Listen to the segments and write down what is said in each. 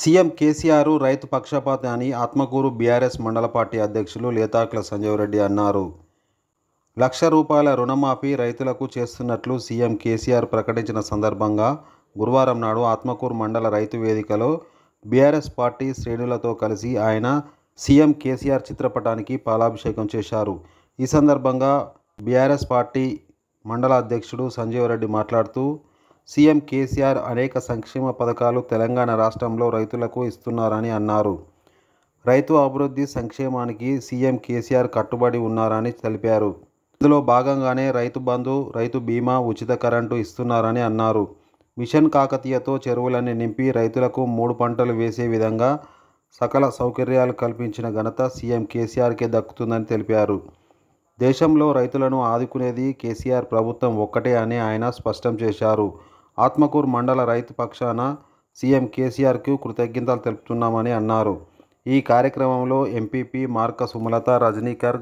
CM KCR రైతు పక్షపాత అని ఆత్మకూరు బీఆర్ఎస్ మండల పార్టీ అధ్యక్షులు లేతాకుల సంజీవరెడ్డి అన్నారు లక్ష రూపాయల రుణమాఫీ రైతులకు చేస్తున్నట్లు సీఎం కేసీఆర్ ప్రకటించిన సందర్భంగా గురువారం నాడు ఆత్మకూరు మండల రైతు వేదికలో బీఆర్ఎస్ పార్టీ శ్రేణులతో కలిసి ఆయన సీఎం కేసీఆర్ చిత్రపటానికి పాలాభిషేకం చేశారు ఈ సందర్భంగా బీఆర్ఎస్ పార్టీ మండల అధ్యక్షుడు సంజీవరెడ్డి మాట్లాడుతూ సీఎం కేసీఆర్ అనేక సంక్షేమ పథకాలు తెలంగాణ రాష్ట్రంలో రైతులకు ఇస్తున్నారని అన్నారు రైతు అభివృద్ధి సంక్షేమానికి సీఎం కేసీఆర్ కట్టుబడి ఉన్నారని తెలిపారు ఇందులో భాగంగానే రైతు బంధు రైతు బీమా ఉచిత కరెంటు ఇస్తున్నారని అన్నారు మిషన్ కాకతీయతో చెరువులన్నీ నింపి రైతులకు మూడు పంటలు వేసే విధంగా సకల సౌకర్యాలు కల్పించిన ఘనత సీఎం కేసీఆర్కే దక్కుతుందని తెలిపారు దేశంలో రైతులను ఆదుకునేది కేసీఆర్ ప్రభుత్వం ఒక్కటే అని ఆయన స్పష్టం చేశారు ఆత్మకూరు మండల రైతు పక్షాన సీఎం కేసీఆర్కు కృతజ్ఞతలు తెలుపుతున్నామని అన్నారు ఈ కార్యక్రమంలో MPP Marka Sumalatha Rajanikar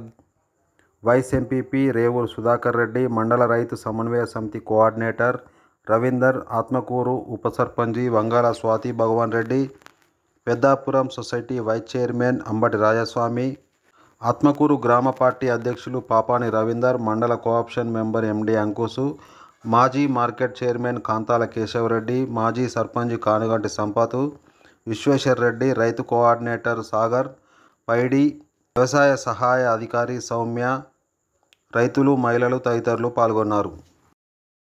vice MPP Revuru Sudhakar Reddy మండల రైతు సమన్వయ సమితి కోఆర్డినేటర్ రవీందర్ ఆత్మకూరు ఉప సర్పంచి Vangala Swathi Bhagwan Reddy Peddapuram society vice chairman Ambati Rajaswamy Atmakur గ్రామ పార్టీ అధ్యక్షులు పాపాని రవీందర్ మండల కోఆప్షన్ మెంబర్ ఎండి అంకుసు మాజీ మార్కెట్ చైర్మన్ కాంతాల కేశవరెడ్డి మాజీ సర్పంచ్ కానుగంటి సంపతు విశ్వేశ్వర్ రెడ్డి రైతు కోఆర్డినేటర్ సాగర్ పైడి వ్యవసాయ సహాయ అధికారి సౌమ్య రైతులు మహిళలు తదితరులు పాల్గొన్నారు